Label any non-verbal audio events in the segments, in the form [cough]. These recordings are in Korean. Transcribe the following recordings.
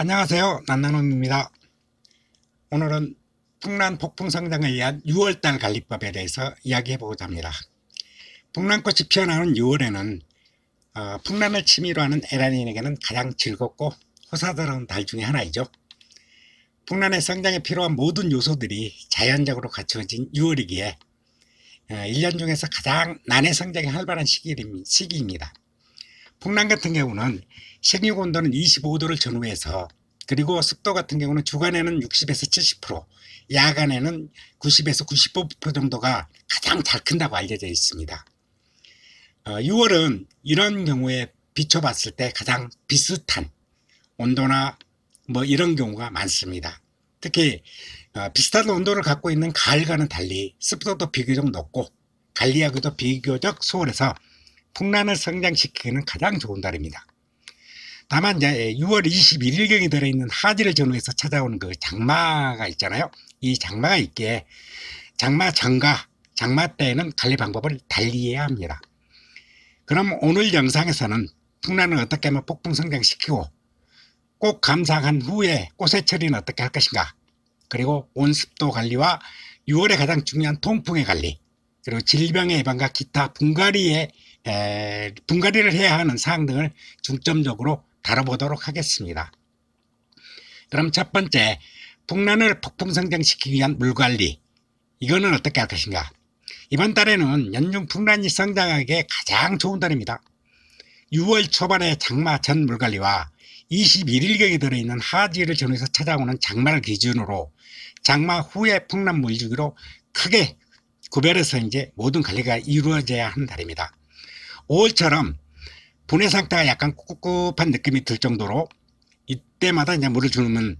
안녕하세요 난나놈입니다 오늘은 풍란 폭풍성장에 의한 6월달 관리법에 대해서 이야기해보고자 합니다 풍란꽃이 피어나는 6월에는 어, 풍란을 취미로 하는 에란인에게는 가장 즐겁고 호사스러운 달 중에 하나이죠 풍란의 성장에 필요한 모든 요소들이 자연적으로 갖춰진 6월이기에 어, 1년 중에서 가장 난해 성장이 활발한 시기입니다 풍랑 같은 경우는 식육온도는 25도를 전후해서 그리고 습도 같은 경우는 주간에는 60에서 70% 야간에는 90에서 95% 정도가 가장 잘 큰다고 알려져 있습니다. 어, 6월은 이런 경우에 비춰봤을 때 가장 비슷한 온도나 뭐 이런 경우가 많습니다. 특히 어, 비슷한 온도를 갖고 있는 가을과는 달리 습도도 비교적 높고 관리하기도 비교적 수월해서 풍란을 성장시키는 가장 좋은 달입니다. 다만 이제 6월 21일경이 들어있는 하지를 전후해서 찾아오는 그 장마가 있잖아요. 이 장마가 있기에 장마 전과 장마 때에는 관리 방법을 달리해야 합니다. 그럼 오늘 영상에서는 풍란을 어떻게 하면 폭풍 성장시키고 꽃 감상한 후에 꽃의 처리는 어떻게 할 것인가 그리고 온습도 관리와 6월에 가장 중요한 통풍의 관리 그리고 질병의 예방과 기타 분갈이의 에, 분갈이를 해야 하는 사항 등을 중점적으로 다뤄보도록 하겠습니다. 그럼 첫 번째, 풍란을 폭풍 성장시키기 위한 물관리. 이거는 어떻게 할 것인가? 이번 달에는 연중 풍란이 성장하기에 가장 좋은 달입니다. 6월 초반에 장마 전 물관리와 21일경에 들어있는 하지를 전해서 찾아오는 장마를 기준으로 장마 후에 풍란 물주기로 크게 구별해서 이제 모든 관리가 이루어져야 하는 달입니다. 5월처럼 분해 상태가 약간 꿉꿉한 느낌이 들 정도로 이때마다 이제 물을 주면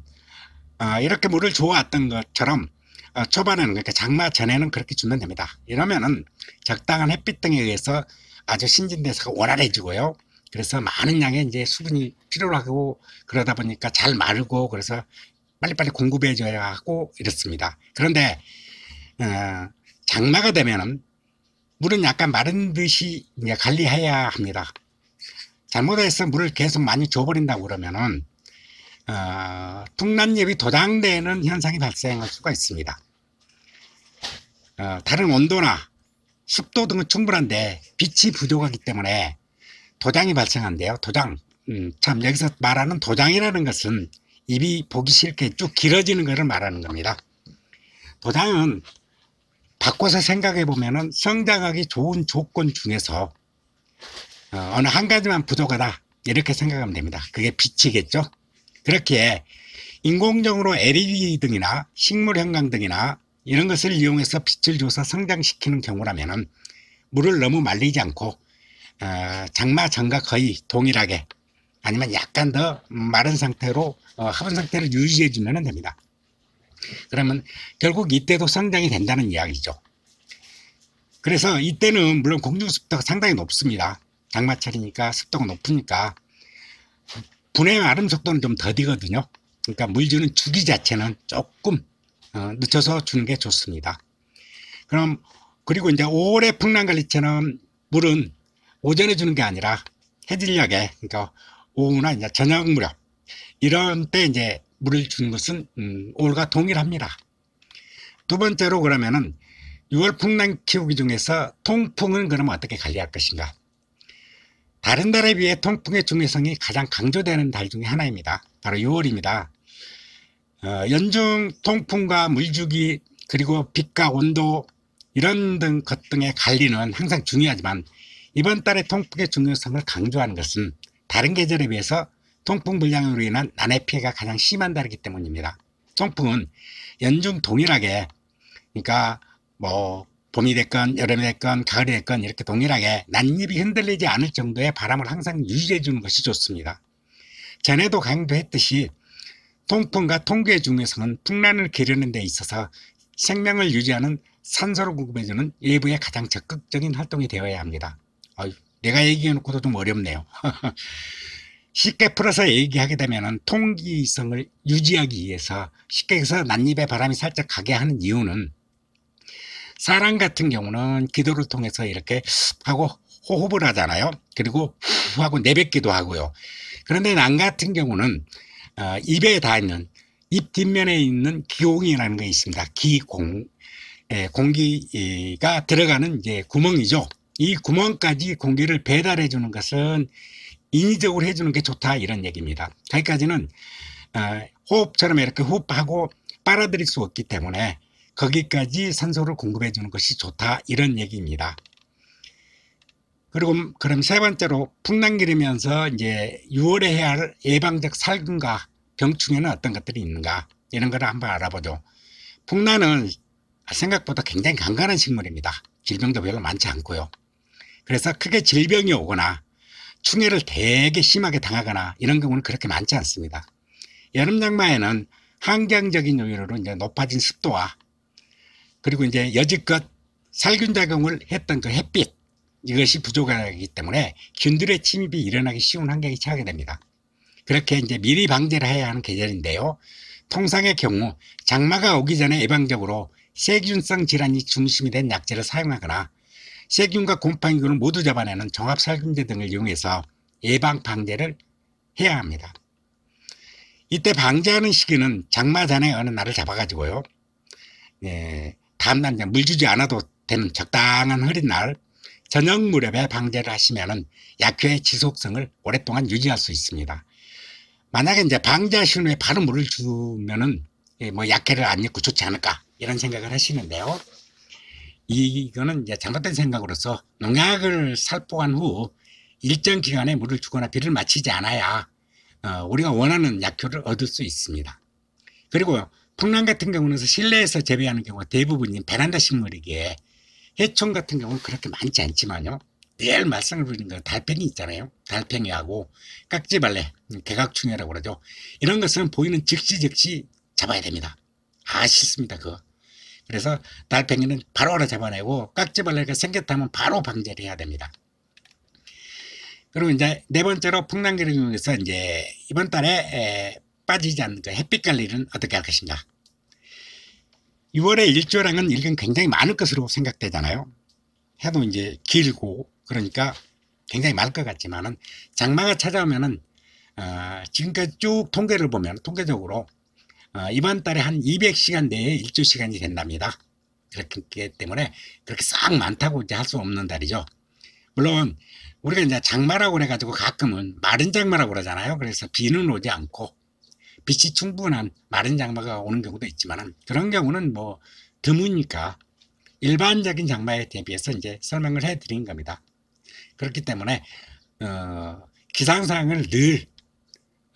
어, 아, 이렇게 물을 줘왔던 것처럼 어, 초반에는 그러니까 장마 전에는 그렇게 주면 됩니다. 이러면은 적당한 햇빛 등에 의해서 아주 신진대사가 원활해지고요. 그래서 많은 양의 이제 수분이 필요하고 그러다 보니까 잘 마르고 그래서 빨리빨리 공급해줘야 하고 이렇습니다. 그런데 어, 장마가 되면은 물은 약간 마른 듯이 관리해야 합니다. 잘못해서 물을 계속 많이 줘버린다고 그러면은 어, 풍란잎이 도장되는 현상이 발생할 수가 있습니다. 어, 다른 온도나 습도 등은 충분한데 빛이 부족하기 때문에 도장이 발생한대요. 도장. 음, 참 여기서 말하는 도장이라는 것은 입이 보기 싫게 쭉 길어지는 것을 말하는 겁니다. 도장은 바꿔서 생각해 보면은 성장하기 좋은 조건 중에서 어, 어느 한 가지만 부족하다 이렇게 생각하면 됩니다. 그게 빛이겠죠. 그렇게 인공적으로 LED 등이나 식물 형광 등이나 이런 것을 이용해서 빛을 줘서 성장시키는 경우라면은 물을 너무 말리지 않고 어, 장마 전과 거의 동일하게 아니면 약간 더 마른 상태로 화분 어, 상태를 유지해 주면 됩니다. 그러면 결국 이때도 성장이 된다는 이야기죠. 그래서 이때는 물론 공중 습도가 상당히 높습니다. 장마철이니까 습도가 높으니까 분해 아름 속도는 좀 더디거든요. 그러니까 물주는 주기 자체는 조금 어, 늦춰서 주는 게 좋습니다. 그럼 그리고 이제 5월풍랑갈리처럼 물은 오전에 주는 게 아니라 해질녘에 그러니까 오후나 이제 저녁 무렵 이런 때 이제 물을 준 것은 음, 올과 동일합니다. 두 번째로 그러면은 6월 풍랑 키우기 중에서 통풍은 그러면 어떻게 관리할 것인가? 다른 달에 비해 통풍의 중요성이 가장 강조되는 달 중에 하나입니다. 바로 6월입니다. 어, 연중 통풍과 물주기 그리고 빛과 온도 이런 등 것 등의 관리는 항상 중요하지만 이번 달의 통풍의 중요성을 강조하는 것은 다른 계절에 비해서 통풍 불량으로 인한 난해 피해가 가장 심한 달이기 때문입니다. 동풍은 연중 동일하게 그러니까 뭐 봄이 됐건 여름이 됐건 가을이 됐건 이렇게 동일하게 난잎이 흔들리지 않을 정도의 바람을 항상 유지해 주는 것이 좋습니다. 전에도 강조했듯이 통풍과 통계 중에서는 풍란을 기르는 데 있어서 생명을 유지하는 산소를 공급해주는 일부의 가장 적극적인 활동이 되어야 합니다. 어 내가 얘기해놓고도 좀 어렵네요. [laughs] 쉽게 풀어서 얘기하게 되면 통기성을 유지하기 위해서 쉽게 해서 난입의 바람이 살짝 가게 하는 이유는 사람 같은 경우는 기도를 통해서 이렇게 하고 호흡을 하잖아요. 그리고 후 하고 내뱉기도 하고요. 그런데 난 같은 경우는 어, 입에 닿는 입 뒷면에 있는 기공이라는 게 있습니다. 기공 예, 공기가 들어가는 이제 구멍이죠. 이 구멍까지 공기를 배달해 주는 것은 인위적으로 해주는 게 좋다 이런 얘기입니다. 거기까지는 어, 호흡처럼 이렇게 호흡하고 빨아들일 수 없기 때문에 거기까지 산소를 공급해 주는 것이 좋다 이런 얘기입니다. 그리고 그럼 세 번째로 풍랑 기르면서 이제 6월에 해야 할 예방적 살균과 병충해는 어떤 것들이 있는가 이런 걸 한번 알아보죠. 풍란은 생각보다 굉장히 강간한 식물입니다. 질병도 별로 많지 않고요. 그래서 크게 질병이 오거나 충혈을 되게 심하게 당하거나 이런 경우는 그렇게 많지 않습니다. 여름 장마에는 환경적인 요인으로 이제 높아진 습도와 그리고 이제 여지껏 살균 작용을 했던 그 햇빛 이것이 부족하기 때문에 균들의 침입이 일어나기 쉬운 환경이 차게 됩니다. 그렇게 이제 미리 방제를 해야 하는 계절인데요. 통상의 경우 장마가 오기 전에 예방적으로 세균성 질환이 중심이 된 약제를 사용하거나 세균과 곰팡이균을 모두 잡아내는 종합살균제 등을 이용해서 예방 방제를 해야 합니다. 이때 방제하는 시기는 장마산의 어느 날을 잡아가지고요. 예, 다음날 물 주지 않아도 되는 적당한 흐린 날 저녁 무렵에 방제를 하시면 약효의 지속성을 오랫동안 유지할 수 있습니다. 만약에 이제 방제하신 후에 바로 물을 주면은 예, 뭐 약해를 안 입고 좋지 않을까 이런 생각을 하시는데요. 이거는 이제 잘못된 생각으로서 농약을 살포한 후 일정 기간에 물을 주거나 비를 마치지 않아야 어, 우리가 원하는 약효를 얻을 수 있습니다. 그리고 풍랑 같은 경우는 실내에서 재배하는 경우 대부분이 베란다 식물이기에 해충 같은 경우는 그렇게 많지 않지만요. 늘 말썽을 부리는 건 달팽이 있잖아요. 달팽이하고 깍지벌레, 개각충해라고 그러죠. 이런 것은 보이는 즉시 즉시 잡아야 됩니다. 아쉽습니다. 그거. 그래서 달팽이는 바로 하나 잡아내고 깍지 벌레가 생겼다면 바로 방제를 해야 됩니다. 그리고 이제 네 번째로 풍랑기를 이용해서 이제 이번 달에 에, 빠지지 않는 그 햇빛 관리는 어떻게 할 것인가. 6월의 일조량은 일간 굉장히 많을 것으로 생각되잖아요. 해도 이제 길고 그러니까 굉장히 많을 것 같지만은 장마가 찾아오면은 어, 지금까지 쭉 통계를 보면 통계적으로 어, 이번 달에 한 200시간 내에 일주 시간이 된답니다. 그렇기 때문에 그렇게 싹 많다고 이제 할 수 없는 달이죠. 물론 우리가 이제 장마라고 그가지고 가끔은 마른 장마라고 그러잖아요. 그래서 비는 오지 않고 빛이 충분한 마른 장마가 오는 경우도 있지만 그런 경우는 뭐 드무니까 일반적인 장마에 대비해서 이제 설명을 해드린 겁니다. 그렇기 때문에 어, 기상상을 늘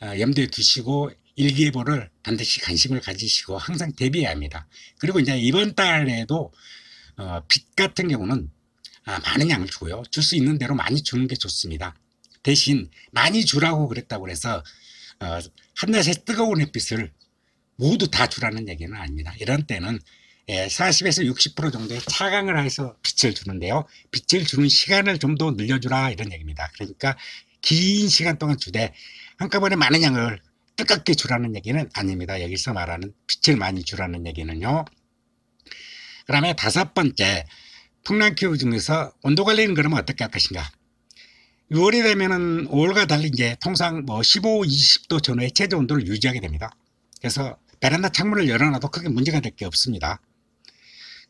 어, 염두에 두시고 일기예보를 반드시 관심을 가지시고 항상 대비해야 합니다. 그리고 이제 이번 달에도 어, 빛 같은 경우는 아, 많은 양을 주고요. 줄 수 있는 대로 많이 주는 게 좋습니다. 대신 많이 주라고 그랬다고 해서 어, 한낮의 뜨거운 햇빛을 모두 다 주라는 얘기는 아닙니다. 이런 때는 예, 40에서 60% 정도의 차광을 해서 빛을 주는데요. 빛을 주는 시간을 좀 더 늘려주라 이런 얘기입니다. 그러니까 긴 시간 동안 주되 한꺼번에 많은 양을 뜨겁게 주라는 얘기는 아닙니다. 여기서 말하는 빛을 많이 주라는 얘기는요. 그 다음에 다섯 번째 풍랑 키우 중에서 온도 관리는 그러면 어떻게 할 것인가 6월이 되면은 5월과 달리 이제 통상 뭐 15, 20도 전후의 체조 온도를 유지하게 됩니다. 그래서 베란다 창문을 열어놔도 크게 문제가 될 게 없습니다.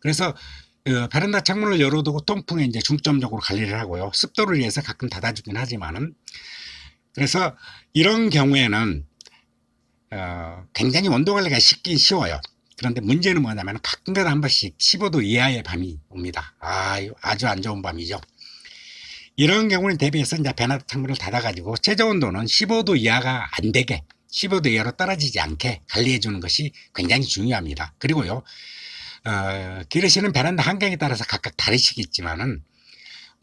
그래서 그 베란다 창문을 열어두고 통풍에 이제 중점적으로 관리를 하고요. 습도를 위해서 가끔 닫아주긴 하지만은 그래서 이런 경우에는 어, 굉장히 온도 관리가 쉽긴 쉬워요. 그런데 문제는 뭐냐면 가끔가다 한 번씩 15도 이하의 밤이 옵니다. 아, 아주 안 좋은 밤이죠. 이런 경우는 대비해서 이제 배나드 창문을 닫아가지고 최저 온도는 15도 이하가 안 되게 15도 이하로 떨어지지 않게 관리해 주는 것이 굉장히 중요합니다. 그리고요, 어, 기르시는 베란다 환경에 따라서 각각 다르시겠지만은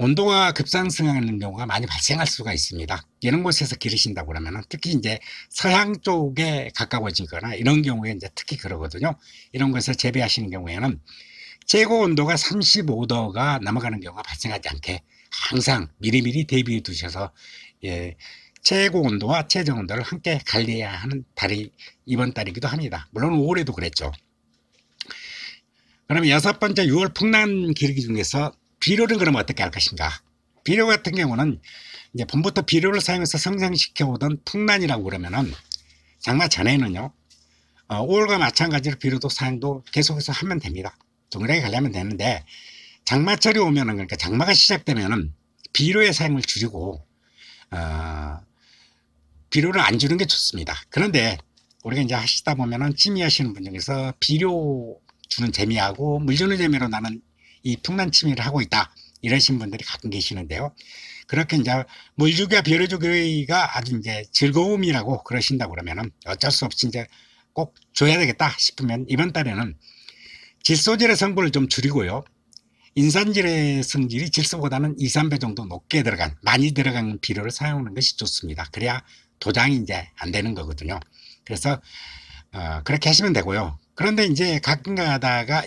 온도가 급상승하는 경우가 많이 발생할 수가 있습니다. 이런 곳에서 기르신다고 그러면 특히 이제 서양 쪽에 가까워지거나 이런 경우에 이제 특히 그러거든요. 이런 곳에서 재배하시는 경우에는 최고 온도가 35도가 넘어가는 경우가 발생하지 않게 항상 미리미리 대비해 두셔서 예, 최고 온도와 최저 온도를 함께 관리해야 하는 달이 이번 달이기도 합니다. 물론 올해도 그랬죠. 그럼 여섯 번째 6월 풍란 기르기 중에서 비료는 그럼 어떻게 할 것인가 비료 같은 경우는 이제 봄부터 비료를 사용해서 성장시켜 오던 풍란이라고 그러면은 장마 전에는요 어, 5월과 마찬가지로 비료도 사용도 계속해서 하면 됩니다 동일하게 가려면 되는데 장마철이 오면은 그러니까 장마가 시작되면은 비료의 사용을 줄이고 어, 비료를 안 주는 게 좋습니다 그런데 우리가 이제 하시다 보면은 찜이 하시는 분 중에서 비료 주는 재미하고 물 주는 재미로 나는 이 풍란 침이를 하고 있다. 이러신 분들이 가끔 계시는데요. 그렇게 이제 물주교 벼르주교가 아주 이제 즐거움이라고 그러신다고 그러면은 어쩔 수 없이 이제 꼭 줘야 되겠다 싶으면 이번 달에는 질소질의 성분을 좀 줄이고요. 인산질의 성질이 질소보다는 2, 3배 정도 높게 들어간, 많이 들어간 비료를 사용하는 것이 좋습니다. 그래야 도장이 이제 안 되는 거거든요. 그래서, 어, 그렇게 하시면 되고요. 그런데 이제 가끔 가다가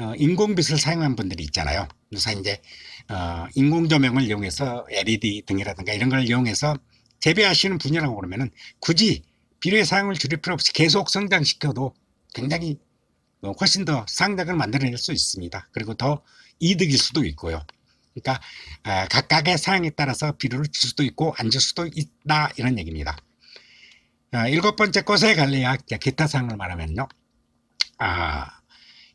어, 인공빛을 사용한 분들이 있잖아요. 그래서 이제 어, 인공 조명을 이용해서 LED 등이라든가 이런 걸 이용해서 재배하시는 분야라고 그러면은 굳이 비료의 사용을 줄일 필요 없이 계속 성장시켜도 굉장히 뭐 훨씬 더 상장을 만들어낼 수 있습니다. 그리고 더 이득일 수도 있고요. 그러니까 아, 각각의 사양에 따라서 비료를 줄 수도 있고 안 줄 수도 있다 이런 얘기입니다. 아, 일곱 번째 꽃의 갈래와 기타 사항을 말하면요. 아,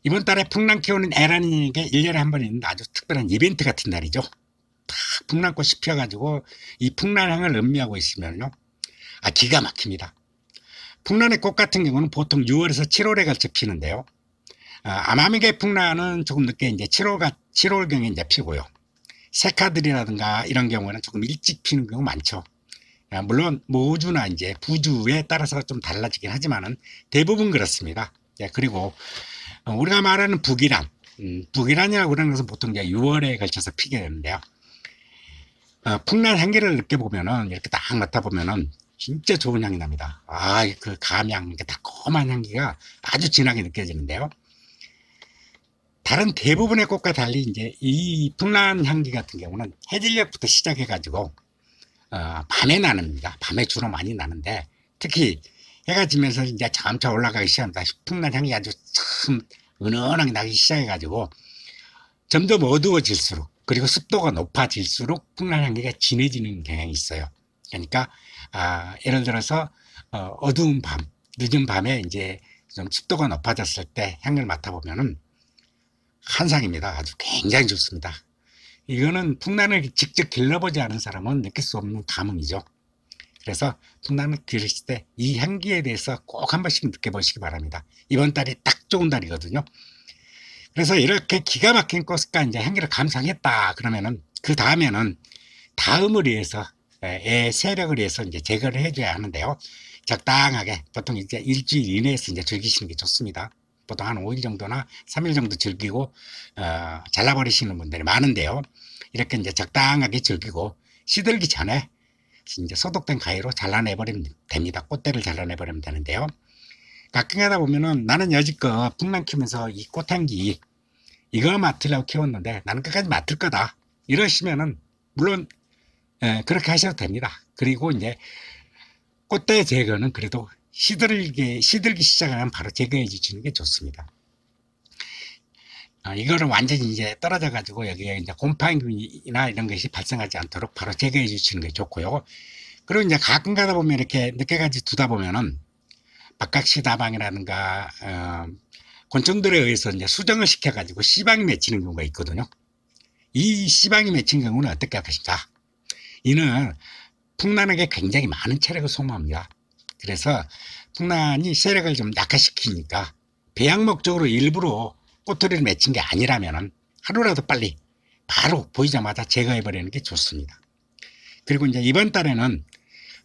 이번 달에 풍랑 키우는 에라니에게 1년에 한 번 있는 아주 특별한 이벤트 같은 날이죠. 다 풍랑꽃이 피어가지고 이 풍란향을 음미하고 있으면요. 아, 기가 막힙니다. 풍란의 꽃 같은 경우는 보통 6월에서 7월에 걸쳐 피는데요. 아, 아마미계 풍란은 조금 늦게 이제 7월가, 7월경에 이제 피고요. 세카들이라든가 이런 경우에는 조금 일찍 피는 경우 많죠. 아, 물론 모주나 뭐 이제 부주에 따라서 좀 달라지긴 하지만은 대부분 그렇습니다. 예, 그리고 어, 우리가 말하는 북이란, 음. 북이란이라고 하는 것은 보통 이제 6월에 걸쳐서 피게 되는데요. 어, 풍란 향기를 느껴보면은, 이렇게 딱 맡아보면은, 진짜 좋은 향이 납니다. 아, 그 감향, 이렇게 달콤한 향기가 아주 진하게 느껴지는데요. 다른 대부분의 꽃과 달리 이제 이 풍란 향기 같은 경우는 해질녘부터 시작해가지고 어, 밤에 나는겁니다 밤에 주로 많이 나는데 특히 해가 지면서 이제 점차 올라가기 시작합니다. 풍란 향이 아주 참 은은하게 나기 시작해가지고 점점 어두워질수록 그리고 습도가 높아질수록 풍란 향기가 진해지는 경향이 있어요. 그러니까 아, 예를 들어서 어, 두운 밤, 늦은 밤에 이제 좀 습도가 높아졌을 때 향을 맡아보면은 한상입니다. 아주 굉장히 좋습니다. 이거는 풍란을 직접 길러보지 않은 사람은 느낄 수 없는 감흥이죠. 그래서 풍나물 들으실 때 이 향기에 대해서 꼭 한 번씩 느껴보시기 바랍니다. 이번 달이 딱 좋은 달이거든요. 그래서 이렇게 기가 막힌 꽃과 이제 향기를 감상했다 그러면은 그 다음에는 다음을 위해서 애 세력을 위해서 이제 제거를 해줘야 하는데요. 적당하게 보통 이제 일주일 이내에서 이제 즐기시는 게 좋습니다. 보통 한 5일 정도나 3일 정도 즐기고 어, 잘라버리시는 분들이 많은데요. 이렇게 이제 적당하게 즐기고 시들기 전에 이제 소독된 가위로 잘라내버리면 됩니다. 꽃대를 잘라내버리면 되는데요. 가끔 가다 보면은 나는 여지껏 북랑 키면서이 꽃향기 이거 맡으려고 키웠는데 나는 끝까지 맡을 거다. 이러시면은 물론 에, 예, 그렇게 하셔도 됩니다. 그리고 이제 꽃대 제거는 그래도 시들게 시들기 시작하면 바로 제거해 주시는 게 좋습니다. 어, 이거를 완전히 이제 떨어져 가지고 여기에 이제 곰팡이나 균이 이런 것이 발생하지 않도록 바로 제거해 주시는 게 좋고요. 그리고 이제 가끔 가다 보면 이렇게 늦게까지 두다 보면은 바깥 시다방이라든가 어, 곤충들에 의해서 이제 수정을 시켜 가지고 시방이 맺히는 경우가 있거든요. 이시방이 맺힌 경우는 어떻게 할 것인가? 이는 풍란에게 굉장히 많은 체력을 소모합니다. 그래서 풍란이 세력을 좀 약화시키니까 배양목적으로 일부러 꼬투리를 맺힌 게 아니라면 하루라도 빨리 바로 보이자마자 제거해버리는 게 좋습니다. 그리고 이제 이번 달에는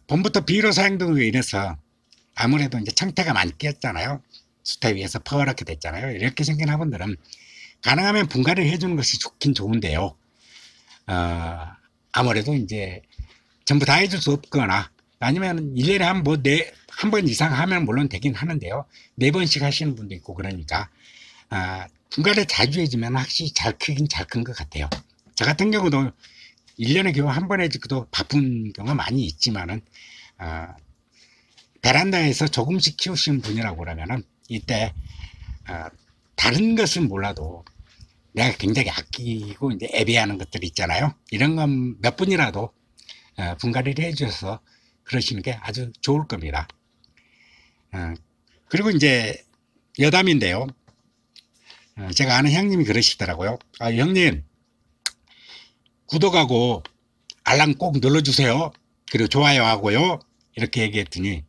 봄부터 비로사 행등으로 인해서 아무래도 이제 청태가 많이 끼었잖아요. 수태 위에서 퍼렇게 됐잖아요. 이렇게 생긴 화분들은 가능하면 분갈이를 해주는 것이 좋긴 좋은데요. 어, 아무래도 이제 전부 다 해줄 수 없거나 아니면 1년에한뭐 네 한 번 이상 하면 물론 되긴 하는데요. 네 번씩 하시는 분도 있고 그러니까 아, 중간에 자주 해지면 확실히 잘 크긴 잘 큰 것 같아요. 저 같은 경우도 1년에 겨우 한번 해지고도 바쁜 경우가 많이 있지만은, 아, 베란다에서 조금씩 키우신 분이라고 그러면은, 이때, 아, 다른 것은 몰라도 내가 굉장히 아끼고 이제 애배하는 것들 있잖아요. 이런 건 몇 분이라도 아, 분갈이를 해주셔서 그러시는 게 아주 좋을 겁니다. 아, 그리고 이제 여담인데요. 어, 제가 아는 형님이 그러시더라고요. 아, 형님, 구독하고 알람 꼭 눌러주세요. 그리고 좋아요하고요. 이렇게 얘기했더니,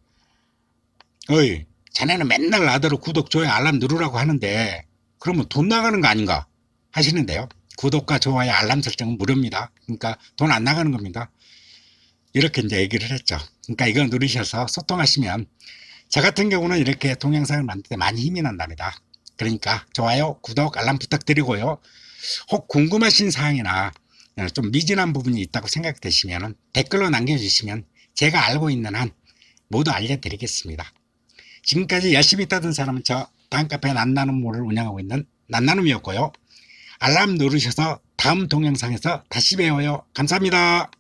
어이, 자네는 맨날 나더러 구독, 좋아요, 알람 누르라고 하는데, 그러면 돈 나가는 거 아닌가 하시는데요. 구독과 좋아요, 알람 설정은 무료입니다. 그러니까 돈 안 나가는 겁니다. 이렇게 이제 얘기를 했죠. 그러니까 이걸 누르셔서 소통하시면 저 같은 경우는 이렇게 동영상을 만들 때 많이 힘이 난답니다. 그러니까 좋아요, 구독, 알람 부탁드리고요. 혹 궁금하신 사항이나 좀 미진한 부분이 있다고 생각되시면 댓글로 남겨주시면 제가 알고 있는 한 모두 알려드리겠습니다. 지금까지 열심히 따든 사람은 저다카페 난나눔몰을 운영하고 있는 난나눔이었고요. 알람 누르셔서 다음 동영상에서 다시 배워요. 감사합니다.